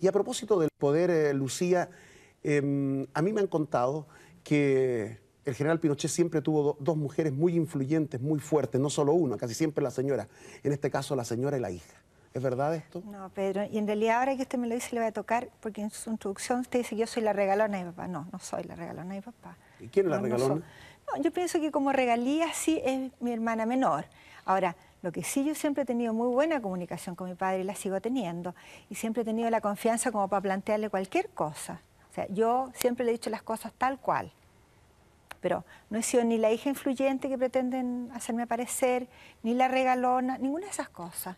Y a propósito del poder, eh, Lucía, em, a mí me han contado que el general Pinochet siempre tuvo dos mujeres muy influyentes, muy fuertes, no solo una, casi siempre la señora, en este caso la señora y la hija. ¿Es verdad esto? No, Pedro, y en realidad ahora que usted me lo dice le voy a tocar, porque en su introducción usted dice que yo soy la regalona de papá. No, no soy la regalona de papá. ¿Y quién es la regalona? yo pienso que como regalía sí es mi hermana menor. Ahora, lo que sí yo siempre he tenido muy buena comunicación con mi padre y la sigo teniendo. Y siempre he tenido la confianza como para plantearle cualquier cosa. O sea, yo siempre le he dicho las cosas tal cual. Pero no he sido ni la hija influyente que pretenden hacerme aparecer, ni la regalona, ninguna de esas cosas.